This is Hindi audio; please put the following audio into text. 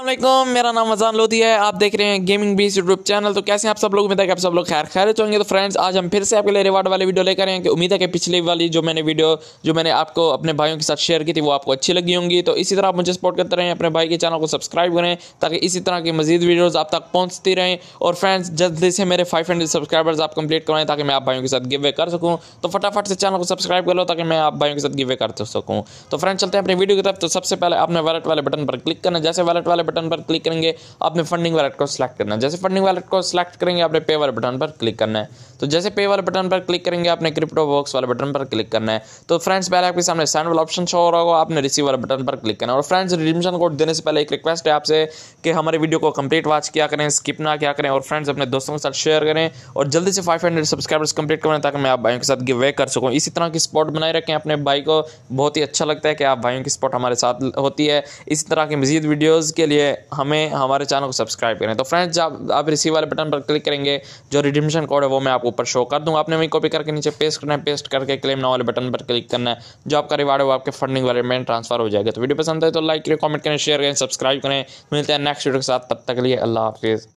अल्लाम मेरा नाम अजान लोधी है आप देख रहे हैं गेमिंग बीस यूट्यूब चैनल तो कैसे हैं आप सब लोग उम्मीद है कि आप सब लोग खैर खैर होंगे तो फ्रेंड्स आज हम फिर से आपके लिए रिवार्ड वाले वीडियो लेकर हैं कि उम्मीद है कि पिछली वाली जो मैंने वीडियो जो मैंने आपको अपने भाइयों के साथ शेयर की थी वो आपको अच्छी लगी होंगी तो इसी तरह आप मुझे सपोर्ट करते रहें अपने भाई के चैनल को सब्सक्राइब करें ताकि इसी तरह की मजीद वीडियोज़ आप तक पहुँचती रहें और फ्रेंड्स जल्दी से मेरे फाइव हंड्रेड सब्सक्राइबर्स आप कंप्लीट करवाएं ताकि मैं आप भाइयों के साथ गिव वे कर सकूँ तो फटाफट से चैनल को सब्सक्राइब कर लो ताकि मैं आप भाइयों के साथ गिव वे कर सकूँ तो फ्रेंड्स चलते हैं अपने वीडियो की तरफ तो सबसे पहले आपने वैलेट वाले बटन पर क्लिक करना जैसे वैलेट वाले बटन पर क्लिक करेंगे आपने फंडिंग वैलेट को सिलेक्ट करना है जैसे फंडिंग वैलेट को सिलेक्ट करेंगे आपने पे वाले बटन पर क्लिक करना है तो जैसे पे वाले बटन पर क्लिक करेंगे आपने क्रिप्टो वर्क्स वाले बटन पर क्लिक करना है तो फ्रेंड्स पहले आपके सामने सैंड वाला ऑप्शन शो हो रहा होगा आपने रिसीव वाले बटन पर क्लिक करना है और फ्रेंड्स रिडीमशन कोड देने से पहले एक रिक्वेस्ट है आपसे कि हमारे वीडियो को कंप्लीट वॉच किया करें स्किप ना किया करें और फ्रेंड्स अपने दोस्तों के साथ शेयर करें और जल्दी से फाइव हंड्रेड सब्सक्राइबर्स कंप्लीट करें ताकि मैं आप भाइयों के साथ गिव वे कर सकूँ इसी तरह की स्पॉट बनाए रखें अपने भाई को बहुत ही अच्छा लगता है कि आप भाइयों की स्पॉट हमारे साथ होती है इसी तरह की मजीद वीडियोज़ के लिए लिए हमें हमारे चैनल को सब्सक्राइब करें तो फ्रेंड्स जब आप रिसीव वाले बटन पर क्लिक करेंगे जो रिडिमशन कोड है वो मैं आपको ऊपर शो कर दूँगा आपने वही कॉपी करके नीचे पेस्ट करना है पेस्ट करके क्लेम ना वाले बटन पर क्लिक करना है जो आपका रिवार्ड है वो आपके फंडिंग वाले में ट्रांसफर हो जाएगा तो वीडियो पसंद है तो लाइक करें कॉमेंट करें शेयर करें सब्सक्राइब करें मिलते हैं नेक्स्ट वीडियो के साथ तब तक लिए अल्लाह हाफिज़